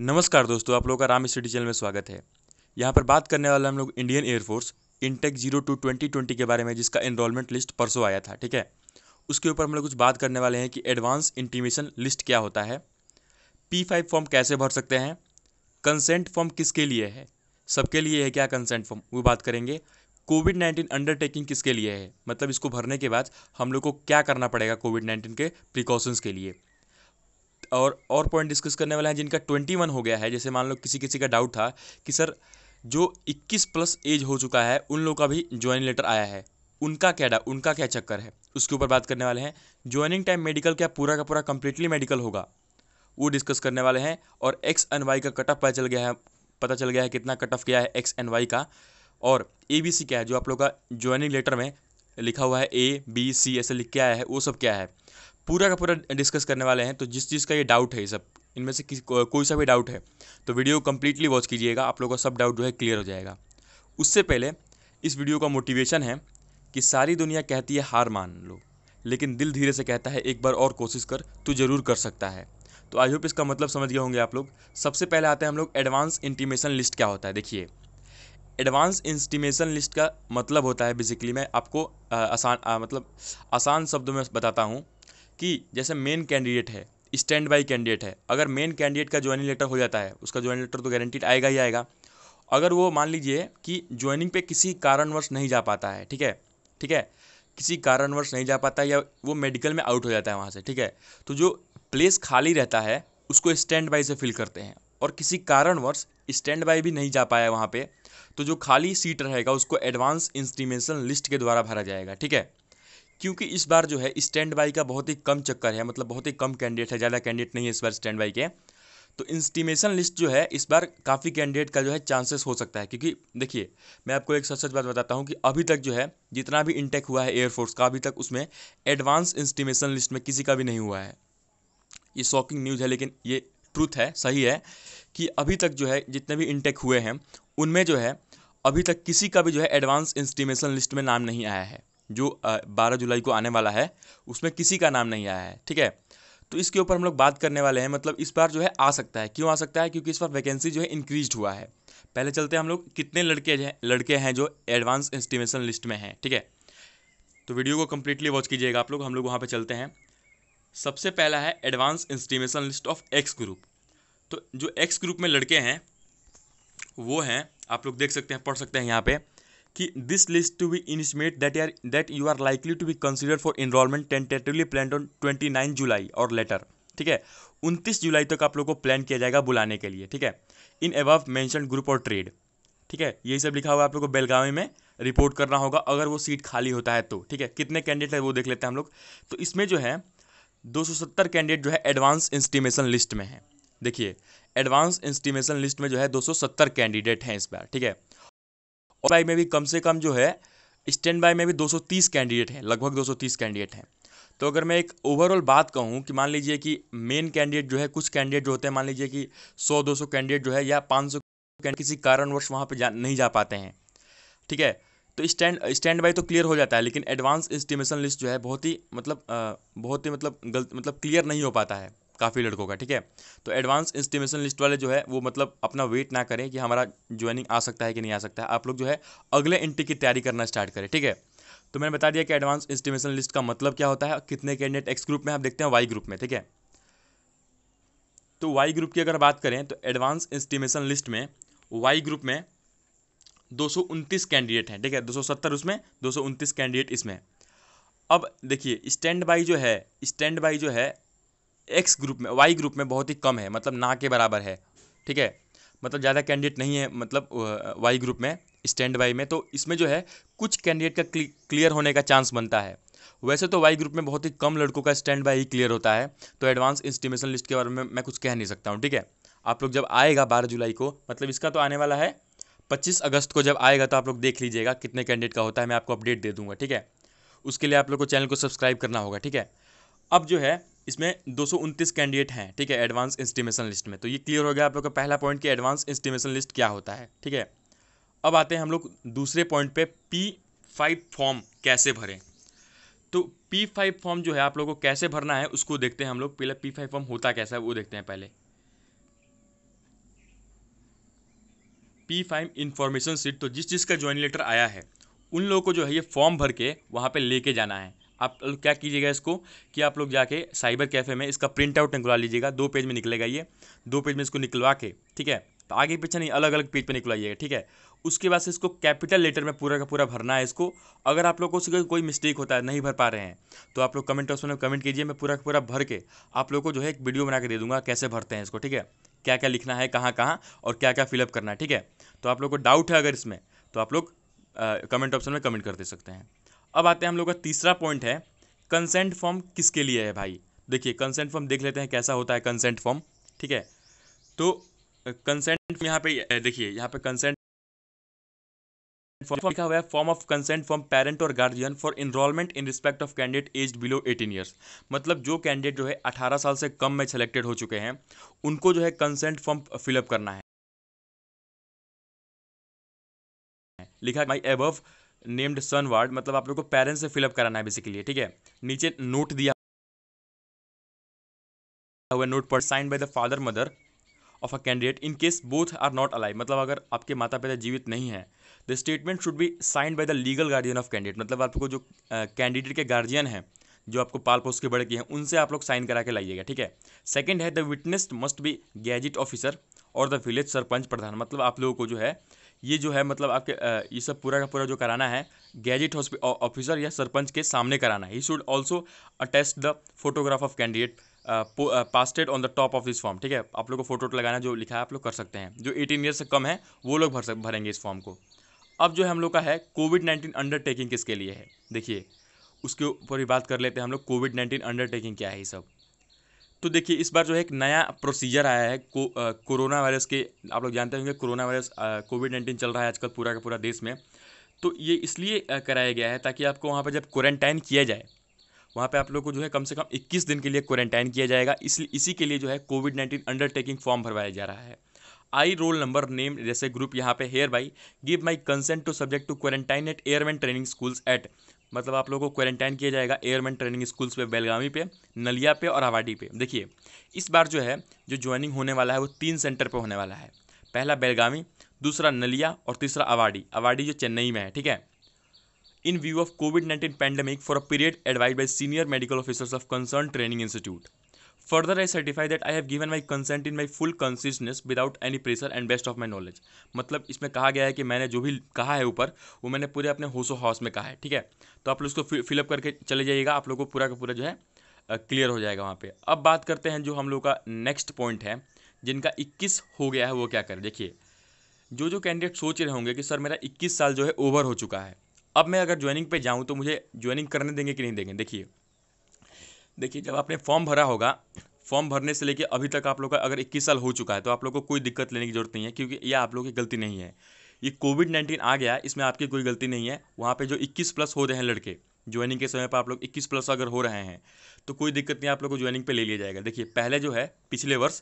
नमस्कार दोस्तों आप लोगों का राम स्टडी चैनल में स्वागत है यहाँ पर बात करने वाला हम लोग Indian air force intake zero two twenty twenty के बारे में जिसका एनरोलमेंट लिस्ट परसों आया था ठीक है उसके ऊपर हम लोग कुछ बात करने वाले हैं कि एडवांस इंटीमेशन लिस्ट क्या होता है पी फाइव फॉर्म कैसे भर सकते हैं कंसेंट फॉर्म किसके लिए है सबके लिए है क्या कंसेंट फॉर्म वो बात करेंगे कोविड नाइन्टीन अंडरटेकिंग किसके लिए है मतलब इसको भरने के बाद हम लोग को क्या करना पड़ेगा कोविड नाइन्टीन के प्रिकॉशंस के लिए और और पॉइंट डिस्कस करने वाले हैं जिनका ट्वेंटी वन हो गया है जैसे मान लो किसी किसी का डाउट था कि सर जो इक्कीस प्लस एज हो चुका है उन लोग का भी ज्वाइन लेटर आया है उनका क्या डा उनका क्या चक्कर है उसके ऊपर बात करने वाले हैं ज्वाइनिंग टाइम मेडिकल क्या पूरा का पूरा कंप्लीटली मेडिकल होगा वो डिस्कस करने वाले हैं और एक्स एंड वाई का कट ऑफ पता चल गया है पता चल गया है कितना कट ऑफ किया है एक्स एंड वाई का और ए बी सी क्या है जो आप लोग का ज्वाइनिंग लेटर में लिखा हुआ है ए बी सी ऐसे लिख के आया है वो सब क्या है पूरा का पूरा डिस्कस करने वाले हैं तो जिस चीज़ का ये डाउट है ये सब इनमें से किसी को, कोई सा भी डाउट है तो वीडियो कम्प्लीटली वॉच कीजिएगा आप लोगों का सब डाउट जो है क्लियर हो जाएगा उससे पहले इस वीडियो का मोटिवेशन है कि सारी दुनिया कहती है हार मान लो लेकिन दिल धीरे से कहता है एक बार और कोशिश कर तू ज़रूर कर सकता है तो आई होप इसका मतलब समझ गए होंगे आप लोग सबसे पहले आते हैं हम लोग एडवांस इंटीमेशन लिस्ट क्या होता है देखिए एडवांस इंस्टीमेशन लिस्ट का मतलब होता है बेसिकली मैं आपको आसान मतलब आसान शब्दों में बताता हूँ कि जैसे मेन कैंडिडेट है स्टैंड बाई कैंडिडेट है अगर मेन कैंडिडेट का ज्वाइनिंग लेटर हो जाता है उसका ज्वाइनिंग लेटर तो गारंटीड आएगा ही आएगा अगर वो मान लीजिए कि ज्वाइनिंग पे किसी कारणवश नहीं जा पाता है ठीक है ठीक है किसी कारणवश नहीं जा पाता है या वो मेडिकल में आउट हो जाता है वहाँ से ठीक है तो जो प्लेस खाली रहता है उसको स्टैंड बाई से फिल करते हैं और किसी कारणवश स्टैंड बाई भी नहीं जा पाया वहाँ पर तो जो खाली सीट रहेगा उसको एडवांस इंस्टीमेशन लिस्ट के द्वारा भरा जाएगा ठीक है क्योंकि इस बार जो है स्टैंड बाई का बहुत ही कम चक्कर है मतलब बहुत ही कम कैंडिडेट है ज़्यादा कैंडिडेट नहीं है इस बार स्टैंड बाई के तो इंस्टीमेशन लिस्ट जो है इस बार काफ़ी कैंडिडेट का जो है चांसेस हो सकता है क्योंकि देखिए मैं आपको एक सच सच बात बताता हूँ कि अभी तक जो है जितना भी इंटेक हुआ है एयरफोर्स का अभी तक उसमें एडवांस इंस्टीमेशन लिस्ट में किसी का भी नहीं हुआ है ये शॉकिंग न्यूज़ है लेकिन ये ट्रूथ है सही है कि अभी तक जो है जितने भी इंटेक हुए हैं उनमें जो है अभी तक किसी का भी जो है एडवांस इंस्टीमेशन लिस्ट में नाम नहीं आया है जो बारह जुलाई को आने वाला है उसमें किसी का नाम नहीं आया है ठीक है तो इसके ऊपर हम लोग बात करने वाले हैं मतलब इस बार जो है आ सकता है क्यों आ सकता है क्योंकि इस बार वैकेंसी जो है इंक्रीज हुआ है पहले चलते हैं हम लोग कितने लड़के हैं लड़के हैं जो एडवांस इंस्टीमेशन लिस्ट में हैं ठीक है तो वीडियो को कम्प्लीटली वॉच कीजिएगा आप लोग हम लोग वहाँ पर चलते हैं सबसे पहला है advance intimation list of X group तो जो एक्स ग्रुप में लड़के हैं वो हैं आप लोग देख सकते हैं पढ़ सकते हैं यहाँ पर कि this list to be intimate that are that you are likely to be consider for enrolment tentatively plan on twenty nine July और लेटर ठीक है उनतीस जुलाई तक आप लोग को प्लान किया जाएगा बुलाने के लिए ठीक है इन एव मैंशन ग्रुप और ट्रेड ठीक है यही सब लिखा हुआ है आप लोग को बेलगावी में रिपोर्ट करना होगा अगर वो सीट खाली होता है तो ठीक है कितने कैंडिडेट है वो देख लेते हैं हम लोग तो इसमें जो है 270 कैंडिडेट जो है एडवांस इंस्टीमेशन लिस्ट में है देखिए एडवांस इंस्टीमेशन लिस्ट में जो है 270 कैंडिडेट हैं इस बार ठीक है और बाई में भी कम से कम जो है स्टैंड बाई में भी 230 कैंडिडेट हैं लगभग 230 कैंडिडेट हैं तो अगर मैं एक ओवरऑल बात कहूँ कि मान लीजिए कि मेन कैंडिडेट जो है कुछ कैंडिडेट जो होते हैं मान लीजिए कि 100 200 कैंडिडेट जो है या 500 कैंडिडेट किसी कारणवश वहाँ पर जा नहीं जा पाते हैं ठीक है तो स्टैंड स्टैंड बाई तो क्लियर हो जाता है लेकिन एडवांस इंस्टीमेशन लिस्ट जो है बहुत ही मतलब बहुत ही मतलब गलत मतलब क्लियर नहीं हो पाता है काफ़ी लड़कों का ठीक है तो एडवांस इंस्टीमेशन लिस्ट वाले जो है वो मतलब अपना वेट ना करें कि हमारा ज्वाइनिंग आ सकता है कि नहीं आ सकता है आप लोग जो है अगले इंट्री की तैयारी करना स्टार्ट करें ठीक है तो मैंने बता दिया कि एडवांस इंस्टीमेशन लिस्ट का मतलब क्या होता है कितने कैंडिडेट एक्स ग्रुप में आप देखते हैं वाई ग्रुप में ठीक है तो वाई ग्रुप की अगर बात करें तो एडवांस इंस्टीमेशन लिस्ट में वाई ग्रुप में दो कैंडिडेट हैं ठीक है दो उसमें दो कैंडिडेट इसमें अब देखिए स्टैंड बाई जो है स्टैंड बाई जो है एक्स ग्रुप में वाई ग्रुप में बहुत ही कम है मतलब ना के बराबर है ठीक है मतलब ज़्यादा कैंडिडेट नहीं है मतलब वाई ग्रुप में स्टैंड बाई में तो इसमें जो है कुछ कैंडिडेट का क्लियर होने का चांस बनता है वैसे तो वाई ग्रुप में बहुत ही कम लड़कों का स्टैंड बाई ही क्लियर होता है तो एडवांस इंस्टीमेशन लिस्ट के बारे में मैं कुछ कह नहीं सकता हूँ ठीक है आप लोग जब आएगा बारह जुलाई को मतलब इसका तो आने वाला है पच्चीस अगस्त को जब आएगा तो आप लोग देख लीजिएगा कितने कैंडिडेट का होता है मैं आपको अपडेट दे दूंगा ठीक है उसके लिए आप लोग को चैनल को सब्सक्राइब करना होगा ठीक है अब जो है इसमें दो कैंडिडेट हैं ठीक है एडवांस इंस्टीमेशन लिस्ट में तो ये क्लियर हो गया आप लोग का पहला पॉइंट कि एडवांस इंस्टीमेशन लिस्ट क्या होता है ठीक है अब आते हैं हम लोग दूसरे पॉइंट पे पी फाइव फॉर्म कैसे भरें तो पी फाइव फॉर्म जो है आप लोगों को कैसे भरना है उसको देखते हैं हम लोग पहले पी फाइव फॉर्म होता कैसा है वो देखते हैं पहले पी फाइव इंफॉर्मेशन सीट तो जिस चीज़ का ज्वाइन लेटर आया है उन लोगों को जो है ये फॉर्म भर के वहाँ पे लेके जाना है आप लोग क्या कीजिएगा इसको कि आप लोग जाके साइबर कैफ़े में इसका प्रिंट आउट निकलवा लीजिएगा दो पेज में निकलेगा ये दो पेज में इसको निकलवा के ठीक है तो आगे पीछे नहीं अलग अलग पेज पे निकलवाइएगा ठीक है उसके बाद से इसको कैपिटल लेटर में पूरा का पूरा भरना है इसको अगर आप लोग को उसका कोई मिस्टेक होता है नहीं भर पा रहे हैं तो आप लोग कमेंट ऑप्शन में कमेंट कीजिए मैं पूरा का पूरा भर के आप लोग को जो है एक वीडियो बना के दे दूंगा कैसे भरते हैं इसको ठीक है क्या क्या लिखना है कहाँ कहाँ और क्या क्या फिलअप करना है ठीक है तो आप लोग को डाउट है अगर इसमें तो आप लोग कमेंट ऑप्शन में कमेंट कर दे सकते हैं अब आते हैं हम लोग का तीसरा पॉइंट है कंसेंट फॉर्म किसके लिए है भाई देखिए कंसेंट फॉर्म देख लेते हैं कैसा होता है कंसेंट फॉर्म ठीक है तो कंसेंट यहाँ पे देखिए यहाँ पे कंसेंट फॉर्म लिखा हुआ है form of consent form parent और guardian for enrolment in respect of candidate age below 18 years मतलब जो कैंडिडेट जो है 18 साल से कम में सेलेक्टेड हो चुके हैं उनको जो है कंसेंट फॉर्म फिलअप करना है लिखा my above named son ward मतलब आप लोग को पेरेंट्स से फिलअप कराना है बेसिकली ठीक है नीचे नोट दिया हुआ नोट पर sign by the father mother of a candidate in case both are not alive मतलब अगर आपके माता पिता जीवित नहीं है the statement should be sign by the legal guardian of candidate मतलब आपको जो कैंडिडेट uh, के गार्जियन हैं जो आपको पाल पोस के बड़े किए हैं उनसे आप लोग साइन करा के लाइएगा ठीक है सेकेंड है the witness must be gazette officer और द विलेज सरपंच प्रधान मतलब आप लोगों को जो है ये जो है मतलब आपके ये सब पूरा का पूरा जो कराना है गैजेट ऑफिसर या सरपंच के सामने कराना है he should also attest the photograph of candidate pasted on the top of this form ठीक है आप लोग को फोटो लगाना जो लिखा है आप लोग कर सकते हैं जो एटीन ईयर से कम है वो लोग भर सक भरेंगे इस फॉर्म को अब जो हम लोग का है कोविड नाइन्टीन अंडरटेकिंग किसके लिए है देखिए उसके ऊपर ही बात कर लेते हैं हम लोग कोविड नाइन्टीन अंडरटेकिंग क्या है ये सब तो देखिए इस बार जो है एक नया प्रोसीजर आया है को, आ, कोरोना वायरस के आप लोग जानते होंगे कोरोना वायरस कोविड नाइन्टीन चल रहा है आजकल पूरा का पूरा देश में तो ये इसलिए कराया गया है ताकि आपको वहाँ पर जब क्वारंटाइन किया जाए वहाँ पे आप लोग को जो है कम से कम 21 दिन के लिए क्वारंटाइन किया जाएगा इसलिए इसी के लिए जो है कोविड नाइन्टीन अंडरटेकिंग फॉर्म भरवाया जा रहा है आई रोल नंबर नेम जैसे ग्रुप यहाँ पे hereby give my consent to subject to quarantine at airmen training schools at मतलब आप लोगों को क्वारंटाइन किया जाएगा एयरमैन ट्रेनिंग स्कूल्स पे बेलगामी पे नलिया पे और आवाडी पे देखिए इस बार जो है जो ज्वाइनिंग होने वाला है वो तीन सेंटर पे होने वाला है पहला बेलगावी दूसरा नलिया और तीसरा आवाडी आवाडी जो चेन्नई में है ठीक है in view of COVID nineteen pandemic for a period advise by senior medical officers of concern training institute further I certify that I have given my consent in my full consciousness without any pressure and best of my knowledge मतलब इसमें कहा गया है कि मैंने जो भी कहा है ऊपर वो मैंने पूरे अपने होशो हाउस में कहा है ठीक है तो आप लोग उसको फिलअप करके चले जाइएगा आप लोग को पूरा का पूरा जो है क्लियर हो जाएगा वहाँ पे अब बात करते हैं जो हम लोग का नेक्स्ट पॉइंट है जिनका 21 हो गया है वो क्या करें देखिए जो जो कैंडिडेट सोच रहे होंगे कि सर मेरा 21 साल जो है ओवर हो चुका है अब मैं अगर ज्वाइनिंग पे जाऊँ तो मुझे ज्वाइनिंग करने देंगे कि नहीं देंगे देखिए देखिए जब आपने फॉर्म भरा होगा फॉर्म भरने से लेके अभी तक आप लोग का अगर इक्कीस साल हो चुका है तो आप लोग को कोई दिक्कत लेने की जरूरत नहीं है क्योंकि ये आप लोग की गलती नहीं है ये कोविड नाइन्टीन आ गया इसमें आपकी कोई गलती नहीं है वहाँ पे जो 21 प्लस हो रहे हैं लड़के ज्वाइनिंग के समय पर आप लोग 21 प्लस अगर हो रहे हैं तो कोई दिक्कत नहीं आप लोग को ज्वाइनिंग पर ले लिया जाएगा देखिए पहले जो है पिछले वर्ष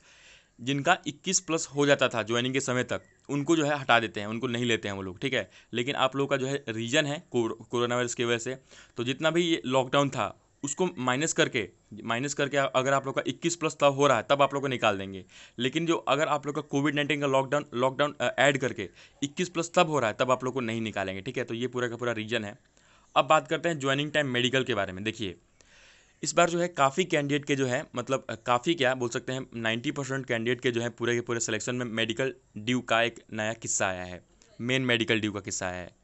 जिनका 21 प्लस हो जाता था ज्वाइनिंग के समय तक उनको जो है हटा देते हैं उनको नहीं लेते हैं वो लोग ठीक है लेकिन आप लोग का जो है रीज़न है कोरोना वायरस की वजह से तो जितना भी ये लॉकडाउन था उसको माइनस करके माइनस करके अगर आप लोग का 21 प्लस तब हो रहा है तब आप लोग को निकाल देंगे लेकिन जो अगर आप लोग का कोविड नाइन्टीन का लॉकडाउन लॉकडाउन ऐड करके 21 प्लस तब हो रहा है तब आप लोग को नहीं निकालेंगे ठीक है तो ये पूरा का पूरा रीजन है अब बात करते हैं ज्वाइनिंग टाइम मेडिकल के बारे में देखिए इस बार जो है काफ़ी कैंडिडेट के जो है मतलब काफ़ी क्या बोल सकते हैं नाइन्टी परसेंट कैंडिडेट के जो है पूरे के पूरे सिलेक्शन में मेडिकल ड्यू का एक नया किस्सा आया है मेन मेडिकल ड्यू का किस्सा आया है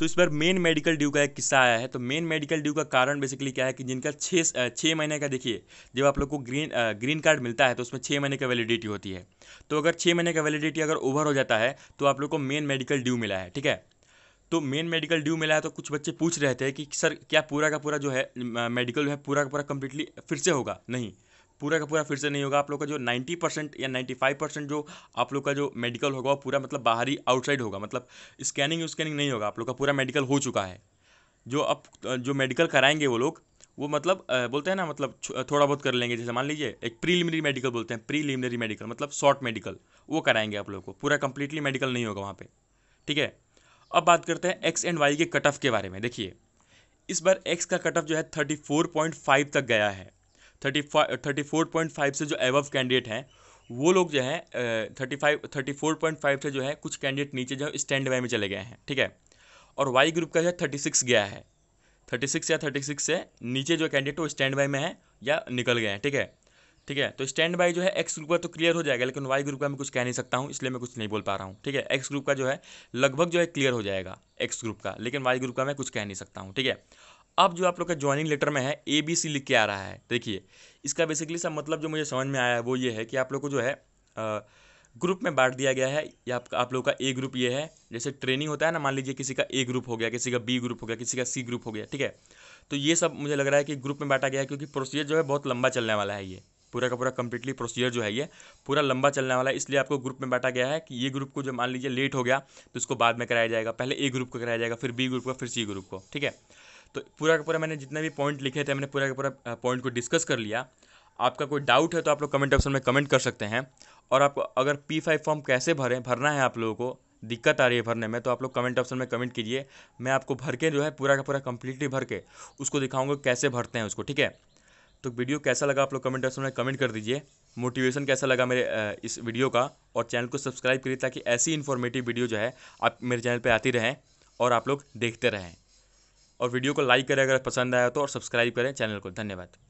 तो इस बार मेन मेडिकल ड्यू का एक किस्सा आया है तो मेन मेडिकल ड्यू का कारण बेसिकली क्या है कि जिनका छः छः महीने का देखिए जब आप लोग को ग्रीन ग्रीन कार्ड मिलता है तो उसमें छः महीने का वैलिडिटी होती है तो अगर छः महीने का वैलिडिटी अगर ओवर हो जाता है तो आप लोग को मेन मेडिकल ड्यू मिला है ठीक है तो मेन मेडिकल ड्यू मिला है तो कुछ बच्चे पूछ रहे थे कि सर क्या पूरा का पूरा जो है मेडिकल जो है पूरा का पूरा कम्प्लीटली फिर से होगा नहीं पूरा का पूरा फिर से नहीं होगा आप लोग का जो 90 परसेंट या 95 परसेंट जो आप लोग का जो मेडिकल होगा वो पूरा मतलब बाहरी आउटसाइड होगा मतलब स्कैनिंग स्कैनिंग नहीं होगा आप लोग का पूरा मेडिकल हो चुका है जो अब जो मेडिकल कराएंगे वो लोग वो मतलब बोलते हैं ना मतलब थोड़ा बहुत कर लेंगे जैसे मान लीजिए एक प्रीलिमिनरी मेडिकल बोलते हैं प्रीलिमिनरी मेडिकल मतलब शॉर्ट मेडिकल वो कराएंगे आप लोग को पूरा कंप्लीटली मेडिकल नहीं होगा वहाँ पर ठीक है अब बात करते हैं एक्स एंड वाई के कट ऑफ के बारे में देखिए इस बार एक्स का कट ऑफ जो है थर्टी फोर पॉइंट फाइव तक गया है thirty thirty four point five से जो एवव कैंडिडेट हैं वो लोग जो है thirty five thirty four point five से जो है कुछ कैंडिडेट नीचे जो है स्टैंड बाय में चले गए हैं ठीक है और वाई ग्रुप का जो है थर्टी सिक्स गया है थर्टी सिक्स या थर्टी सिक्स से नीचे जो कैंडिडेट वो स्टैंड बाय में है या निकल गए हैं ठीक है ठीक है तो स्टैंड बाई जो है एक्स ग्रुप का तो क्लियर हो जाएगा लेकिन वाई ग्रुप का मैं कुछ कह नहीं सकता हूँ इसलिए मैं कुछ नहीं बोल पा रहा हूँ ठीक है एक्स ग्रुप का जो है लगभग जो है क्लियर हो जाएगा एक्स ग्रुप का लेकिन वाई ग्रुप का मैं कुछ कह नहीं सकता हूँ ठीक है अब जो आप लोग का ज्वाइनिंग लेटर में है ए बी सी लिख के आ रहा है देखिए इसका बेसिकली सब मतलब जो मुझे समझ में आया है वो ये है कि आप लोग को जो है ग्रुप में बांट दिया गया है या आप, आप लोग का ए ग्रुप ये है जैसे ट्रेनिंग होता है ना मान लीजिए किसी का ए ग्रुप हो गया किसी का बी ग्रुप हो गया किसी का सी ग्रुप हो गया ठीक है तो ये सब मुझे लग रहा है कि ग्रुप में बांटा गया है क्योंकि प्रोसीजर जो है बहुत लंबा चलने वाला है ये पूरा का पूरा कंप्लीटली प्रोसीजर जो है ये पूरा लंबा चलने वाला है इसलिए आपको ग्रुप में बांटा गया है कि ये ग्रुप को जो मान लीजिए लेट हो गया तो इसको बाद में कराया जाएगा पहले ए ग्रुप को कराया जाएगा फिर बी ग्रुप को फिर सी ग्रुप को ठीक है तो पूरा का पूरा मैंने जितने भी पॉइंट लिखे थे मैंने पूरा का पूरा पॉइंट को डिस्कस कर लिया आपका कोई डाउट है तो आप लोग कमेंट ऑप्शन में कमेंट कर सकते हैं और आप अगर पी फाइव फॉर्म कैसे भरें भरना है आप लोगों को दिक्कत आ रही है भरने में तो आप लोग कमेंट ऑप्शन में कमेंट कीजिए मैं आपको भर के जो है पूरा का पूरा कंप्लीटली भर के उसको दिखाऊंगा कैसे भरते हैं उसको ठीक है तो वीडियो कैसा लगा आप लोग कमेंट ऑप्शन में कमेंट कर दीजिए मोटिवेशन कैसा लगा मेरे इस वीडियो का और चैनल को सब्सक्राइब करिए ताकि ऐसी इन्फॉर्मेटिव वीडियो जो है आप मेरे चैनल पर आती रहें और आप लोग देखते रहें और वीडियो को लाइक करें अगर पसंद आया तो और सब्सक्राइब करें चैनल को धन्यवाद